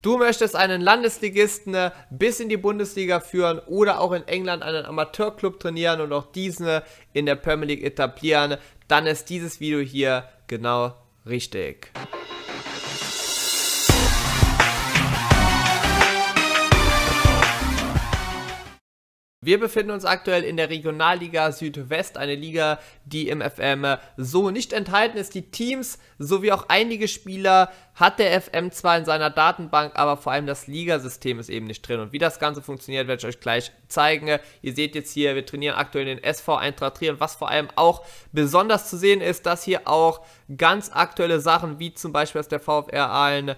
Du möchtest einen Landesligisten äh, bis in die Bundesliga führen oder auch in England einen Amateurclub trainieren und auch diesen äh, in der Premier League etablieren, dann ist dieses Video hier genau richtig. Wir befinden uns aktuell in der Regionalliga Südwest, eine Liga, die im FM so nicht enthalten ist. Die Teams sowie auch einige Spieler hat der FM zwar in seiner Datenbank, aber vor allem das Ligasystem ist eben nicht drin. Und wie das Ganze funktioniert, werde ich euch gleich zeigen. Ihr seht jetzt hier, wir trainieren aktuell den SV Eintracht Trier. Was vor allem auch besonders zu sehen ist, dass hier auch ganz aktuelle Sachen, wie zum Beispiel, dass der VfR ein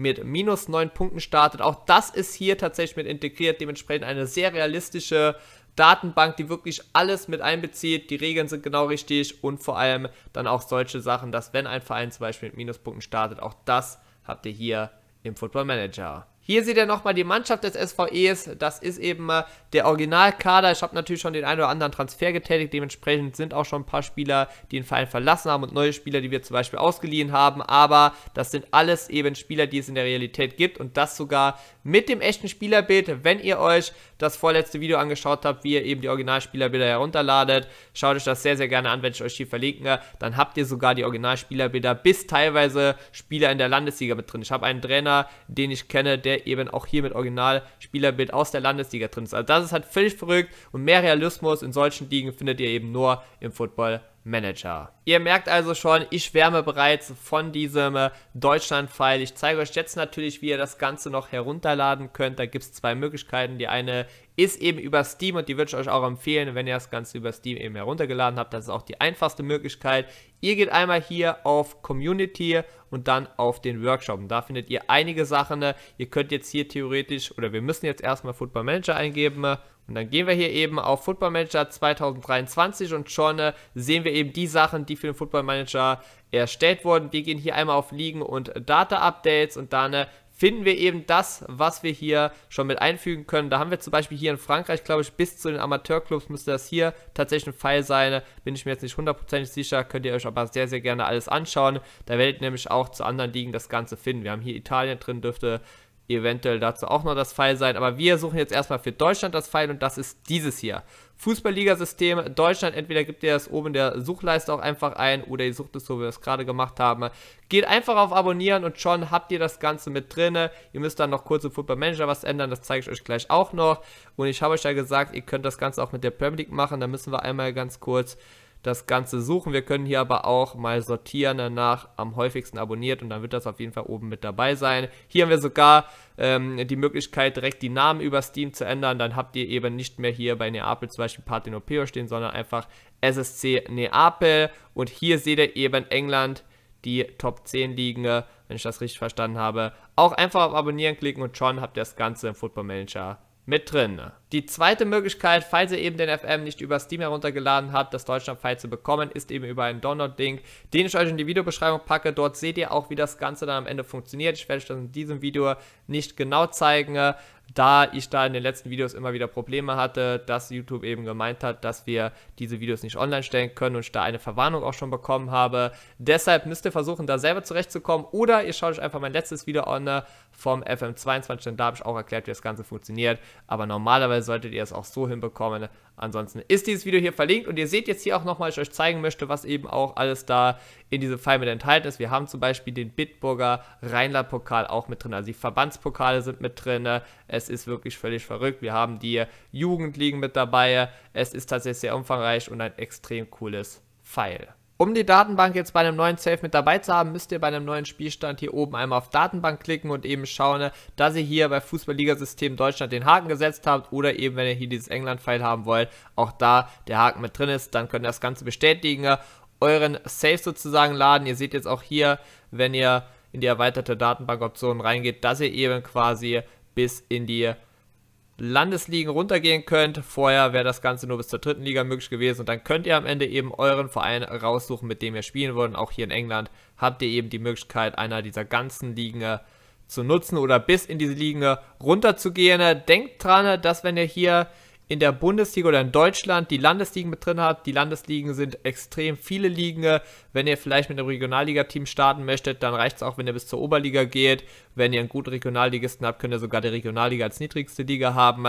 mit minus 9 Punkten startet. Auch das ist hier tatsächlich mit integriert, dementsprechend eine sehr realistische Datenbank, die wirklich alles mit einbezieht. Die Regeln sind genau richtig und vor allem dann auch solche Sachen, dass wenn ein Verein zum Beispiel mit Minuspunkten startet, auch das habt ihr hier im Football Manager. Hier seht ihr nochmal die Mannschaft des SVEs. Das ist eben äh, der Originalkader. Ich habe natürlich schon den einen oder anderen Transfer getätigt. Dementsprechend sind auch schon ein paar Spieler, die den Verein verlassen haben und neue Spieler, die wir zum Beispiel ausgeliehen haben. Aber das sind alles eben Spieler, die es in der Realität gibt. Und das sogar mit dem echten Spielerbild. Wenn ihr euch das vorletzte Video angeschaut habt, wie ihr eben die Originalspielerbilder herunterladet, schaut euch das sehr, sehr gerne an, wenn ich euch hier verlinke. Dann habt ihr sogar die Originalspielerbilder bis teilweise Spieler in der Landesliga mit drin. Ich habe einen Trainer, den ich kenne, der der eben auch hier mit Original-Spielerbild aus der Landesliga drin ist. Also das ist halt völlig verrückt und mehr Realismus in solchen Ligen findet ihr eben nur im Football Manager. Ihr merkt also schon, ich schwärme bereits von diesem äh, Deutschland-File. Ich zeige euch jetzt natürlich, wie ihr das Ganze noch herunterladen könnt. Da gibt es zwei Möglichkeiten. Die eine ist eben über Steam und die würde ich euch auch empfehlen, wenn ihr das Ganze über Steam eben heruntergeladen habt. Das ist auch die einfachste Möglichkeit. Ihr geht einmal hier auf Community und dann auf den Workshop. Und da findet ihr einige Sachen. Ihr könnt jetzt hier theoretisch, oder wir müssen jetzt erstmal Football Manager eingeben und dann gehen wir hier eben auf Football Manager 2023 und schon äh, sehen wir eben die Sachen, die für den Football Manager erstellt wurden. Wir gehen hier einmal auf Ligen und Data Updates und dann äh, finden wir eben das, was wir hier schon mit einfügen können. Da haben wir zum Beispiel hier in Frankreich, glaube ich, bis zu den Amateurclubs müsste das hier tatsächlich ein Pfeil sein. Bin ich mir jetzt nicht hundertprozentig sicher, könnt ihr euch aber sehr, sehr gerne alles anschauen. Da werdet ihr nämlich auch zu anderen Ligen das Ganze finden. Wir haben hier Italien drin, dürfte eventuell dazu auch noch das Pfeil sein. Aber wir suchen jetzt erstmal für Deutschland das Pfeil und das ist dieses hier. Fußballligasystem Deutschland, entweder gebt ihr das oben in der Suchleiste auch einfach ein oder ihr sucht es so, wie wir es gerade gemacht haben. Geht einfach auf Abonnieren und schon habt ihr das Ganze mit drin. Ihr müsst dann noch kurz im Football Manager was ändern, das zeige ich euch gleich auch noch. Und ich habe euch ja gesagt, ihr könnt das Ganze auch mit der Premier League machen, da müssen wir einmal ganz kurz das Ganze suchen. Wir können hier aber auch mal sortieren danach am häufigsten abonniert und dann wird das auf jeden Fall oben mit dabei sein. Hier haben wir sogar ähm, die Möglichkeit, direkt die Namen über Steam zu ändern. Dann habt ihr eben nicht mehr hier bei Neapel zum Beispiel Partenopeo stehen, sondern einfach SSC Neapel. Und hier seht ihr eben England, die Top 10 liegen, wenn ich das richtig verstanden habe. Auch einfach auf Abonnieren klicken und schon habt ihr das Ganze im Football Manager mit drin. Die zweite Möglichkeit, falls ihr eben den FM nicht über Steam heruntergeladen habt, das Deutschland-File zu bekommen, ist eben über einen Download-Link, den ich euch in die Videobeschreibung packe. Dort seht ihr auch, wie das Ganze dann am Ende funktioniert. Ich werde euch das in diesem Video nicht genau zeigen da ich da in den letzten Videos immer wieder Probleme hatte, dass YouTube eben gemeint hat, dass wir diese Videos nicht online stellen können und ich da eine Verwarnung auch schon bekommen habe. Deshalb müsst ihr versuchen, da selber zurechtzukommen oder ihr schaut euch einfach mein letztes Video an ne, vom FM22, denn da habe ich auch erklärt, wie das Ganze funktioniert. Aber normalerweise solltet ihr es auch so hinbekommen. Ansonsten ist dieses Video hier verlinkt und ihr seht jetzt hier auch nochmal, ich euch zeigen möchte, was eben auch alles da in diesem Fall mit enthalten ist. Wir haben zum Beispiel den Bitburger Rheinland-Pokal auch mit drin, also die Verbandspokale sind mit drin. Es es ist wirklich völlig verrückt. Wir haben die Jugendligen mit dabei. Es ist tatsächlich sehr umfangreich und ein extrem cooles File. Um die Datenbank jetzt bei einem neuen Save mit dabei zu haben, müsst ihr bei einem neuen Spielstand hier oben einmal auf Datenbank klicken und eben schauen, dass ihr hier bei Fußballligasystem Deutschland den Haken gesetzt habt oder eben, wenn ihr hier dieses England-File haben wollt, auch da der Haken mit drin ist, dann könnt ihr das Ganze bestätigen, euren Save sozusagen laden. Ihr seht jetzt auch hier, wenn ihr in die erweiterte Datenbankoption reingeht, dass ihr eben quasi bis in die Landesligen runtergehen könnt. Vorher wäre das Ganze nur bis zur dritten Liga möglich gewesen und dann könnt ihr am Ende eben euren Verein raussuchen, mit dem ihr spielen wollt. Und auch hier in England habt ihr eben die Möglichkeit, einer dieser ganzen Ligen äh, zu nutzen oder bis in diese Ligen runterzugehen. Äh, denkt dran, äh, dass wenn ihr hier in der Bundesliga oder in Deutschland die Landesligen mit drin hat. Die Landesligen sind extrem viele Ligen. Wenn ihr vielleicht mit einem Regionalligateam starten möchtet, dann reicht es auch, wenn ihr bis zur Oberliga geht. Wenn ihr einen guten Regionalligisten habt, könnt ihr sogar die Regionalliga als niedrigste Liga haben.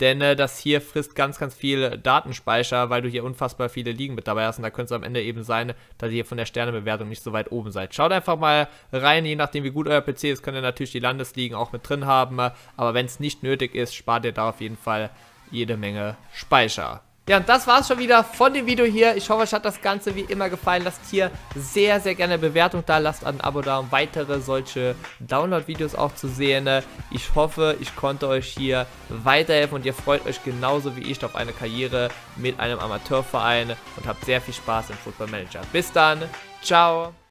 Denn äh, das hier frisst ganz, ganz viel Datenspeicher, weil du hier unfassbar viele Ligen mit dabei hast. Und da könnte es am Ende eben sein, dass ihr von der Sternebewertung nicht so weit oben seid. Schaut einfach mal rein, je nachdem wie gut euer PC ist, könnt ihr natürlich die Landesligen auch mit drin haben. Aber wenn es nicht nötig ist, spart ihr da auf jeden Fall jede Menge Speicher. Ja, und das war es schon wieder von dem Video hier. Ich hoffe, euch hat das Ganze wie immer gefallen. Lasst hier sehr, sehr gerne eine Bewertung da. Lasst ein Abo da, um weitere solche Download-Videos auch zu sehen. Ich hoffe, ich konnte euch hier weiterhelfen und ihr freut euch genauso wie ich auf eine Karriere mit einem Amateurverein und habt sehr viel Spaß im Football Manager. Bis dann, ciao!